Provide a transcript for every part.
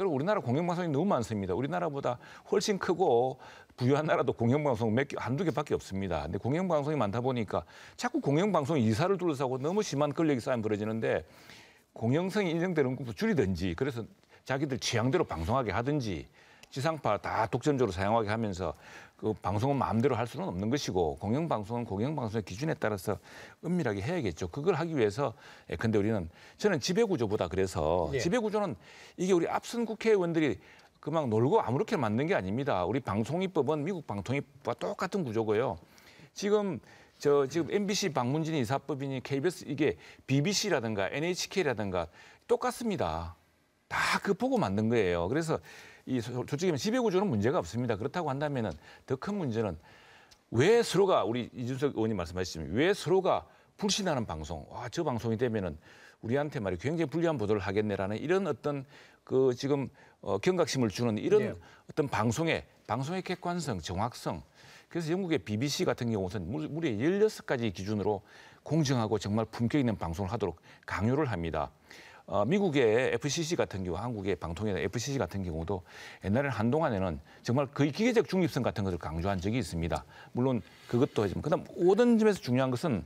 그리고 우리나라 공영방송이 너무 많습니다. 우리나라보다 훨씬 크고 부유한 나라도 공영방송 몇 개, 한두 개밖에 없습니다. 근데 공영방송이 많다 보니까 자꾸 공영방송 이사를 둘러싸고 너무 심한 권력이 쌓임 벌어지는데 공영성이 인정되는 것도 줄이든지 그래서 자기들 취향대로 방송하게 하든지 지상파 다 독점적으로 사용하게 하면서 그 방송은 마음대로 할 수는 없는 것이고 공영방송은 공영방송의 기준에 따라서 은밀하게 해야겠죠. 그걸 하기 위해서 예, 근데 우리는 저는 지배구조보다 그래서 예. 지배구조는 이게 우리 앞선 국회의원들이 그만 놀고 아무렇게 만든 게 아닙니다. 우리 방송입법은 미국 방통위법과 똑같은 구조고요. 지금 저 지금 MBC 방문진 이사법이니 KBS 이게 BBC라든가 NHK라든가 똑같습니다. 다그보고 만든 거예요. 그래서 이 솔직히 지배구조는 문제가 없습니다. 그렇다고 한다면은 더 큰 문제는 왜 서로가 우리 이준석 의원님 말씀하셨지만 왜 서로가 불신하는 방송, 와 저 방송이 되면은 우리한테 말이 굉장히 불리한 보도를 하겠네라는 이런 어떤 그 지금 어, 경각심을 주는 이런 네. 어떤 방송의 방송의 객관성, 정확성. 그래서 영국의 BBC 같은 경우는 무려 16가지 기준으로 공정하고 정말 품격 있는 방송을 하도록 강요를 합니다. 어, 미국의 FCC 같은 경우, 한국의 방통위나 FCC 같은 경우도 옛날에 한동안에는 정말 거의 기계적 중립성 같은 것을 강조한 적이 있습니다. 물론 그것도 하지만 그다음 모든 점에서 중요한 것은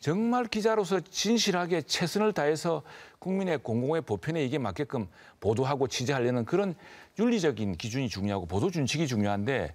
정말 기자로서 진실하게 최선을 다해서 국민의 공공의 보편에 이게 맞게끔 보도하고 취재하려는 그런 윤리적인 기준이 중요하고 보도 준칙이 중요한데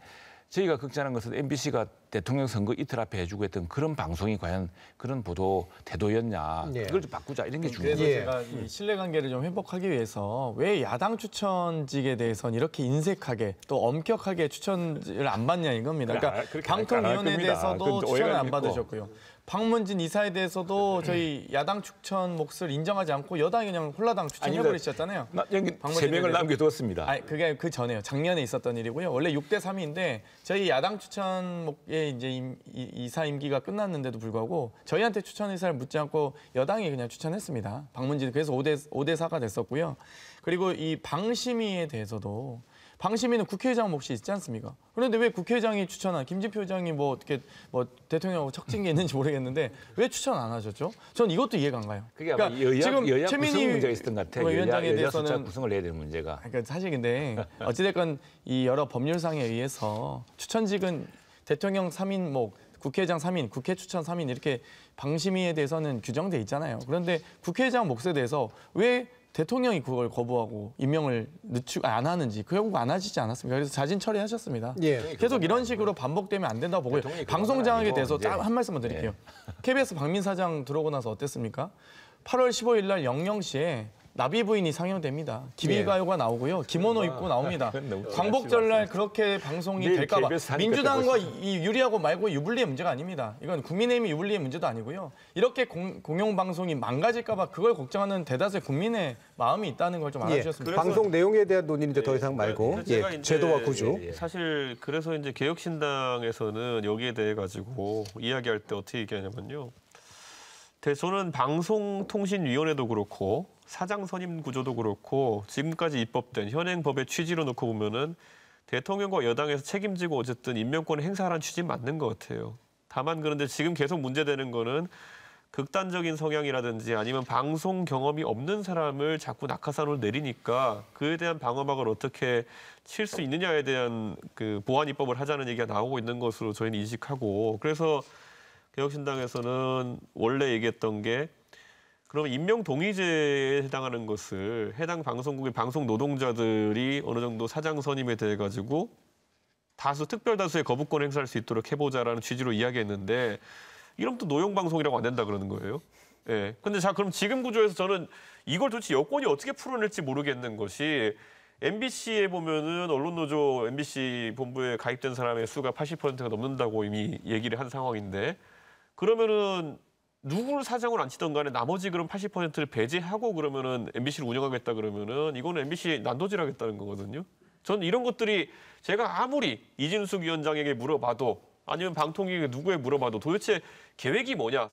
저희가 극찬한 것은 MBC가 대통령 선거 이틀 앞에 해주고 했던 그런 방송이 과연 그런 보도 태도였냐 예. 그걸 좀 바꾸자 이런 게 중요해요. 그래서 제가 이 신뢰 관계를 좀 회복하기 위해서 왜 야당 추천직에 대해서는 이렇게 인색하게 또 엄격하게 추천을 안 받냐 이겁니다. 그러니까 아, 방통위원회에 대해서도 추천을 안 받으셨고요. 방문진 이사에 대해서도 저희 야당 추천 몫을 인정하지 않고 여당이 그냥 홀라당 추천해버리셨잖아요. 세 명을 남겨두었습니다. 아니, 그게 그 전에요. 작년에 있었던 일이고요. 원래 6대 3인데 저희 야당 추천 목에 이제 임, 이, 이사 임기가 끝났는데도 불구하고 저희한테 추천 의사를 묻지 않고 여당이 그냥 추천했습니다. 박문진 그래서 5대 5대 4가 됐었고요. 그리고 이 방심위에 대해서도 방심위는 국회의장 몫이 있지 않습니까? 그런데 왜 국회의장이 추천한 김진표 의장이 뭐 어떻게 뭐 대통령하고 척진 게 있는지 모르겠는데 왜 추천 안 하셨죠? 전 이것도 이해가 안 가요. 그게 그러니까 여야, 지금 여야 최민희 문제 있었던 것 같아요. 뭐 위원장에 여야, 대해서는 구성을 해야 되는 문제가. 그러니까 사실 근데 어찌됐건 이 여러 법률상에 의해서 추천직은 대통령 3인 뭐 국회의장 3인, 국회 추천 3인 이렇게 방심위에 대해서는 규정돼 있잖아요. 그런데 국회의장 몫에 대해서 왜 대통령이 그걸 거부하고 임명을 늦추 고안 아, 하는지 그 결국 안 하시지 않았습니까? 그래서 자진 처리하셨습니다. 예. 계속 이런 식으로 반복되면 안 된다고 보고요. 방송장악에 대해서 예. 한 말씀만 드릴게요. 예. KBS 박민 사장 들어오고 나서 어땠습니까? 8월 15일 날 00시에 나비 부인이 상영됩니다. 예. 기비가요가 나오고요. 김원호 아, 입고 나옵니다. 광복절 날 그렇게 방송이 될까 봐. 민주당과 이 유리하고 말고 유불리의 문제가 아닙니다. 이건 국민의힘이 유불리의 문제도 아니고요. 이렇게 공, 공영방송이 망가질까 봐 그걸 걱정하는 대다수의 국민의 마음이 있다는 걸좀 예. 알아주셨으면 좋겠습니다. 예, 방송 내용에 대한 논의는 이제 더 예. 이상 말고 그 예, 제도와 구조. 사실 그래서 이제 개혁신당에서는 여기에 대해 가지고 이야기할 때 어떻게 얘기하냐면요. 저는 방송통신위원회도 그렇고 사장 선임 구조도 그렇고 지금까지 입법된 현행 법의 취지로 놓고 보면은 대통령과 여당에서 책임지고 어쨌든 임명권을 행사하는취지 맞는 것 같아요. 다만 그런데 지금 계속 문제되는 거는 극단적인 성향이라든지 아니면 방송 경험이 없는 사람을 자꾸 낙하산으로 내리니까 그에 대한 방어막을 어떻게 칠 수 있느냐에 대한 그 보완 입법을 하자는 얘기가 나오고 있는 것으로 저희는 인식하고 그래서 개혁신당에서는 원래 얘기했던 게 그럼 임명 동의제에 해당하는 것을 해당 방송국의 방송 노동자들이 어느 정도 사장 선임에 대해 가지고 다수 특별 다수의 거부권 행사할 수 있도록 해보자라는 취지로 이야기했는데 이러면 또 노용 방송이라고 안 된다 그러는 거예요. 예. 네. 근데 자 그럼 지금 구조에서 저는 이걸 도대체 여권이 어떻게 풀어낼지 모르겠는 것이 MBC에 보면은 언론노조 MBC 본부에 가입된 사람의 수가 80%가 넘는다고 이미 얘기를 한 상황인데 그러면은 누구를 사장을 안 치던 간에 나머지 그럼 80%를 배제하고 그러면은 MBC를 운영하겠다 그러면은 이거는 MBC 난도질하겠다는 거거든요. 저는 이런 것들이 제가 아무리 이진숙 위원장에게 물어봐도 아니면 방통위에 게 누구에 물어봐도 도대체 계획이 뭐냐.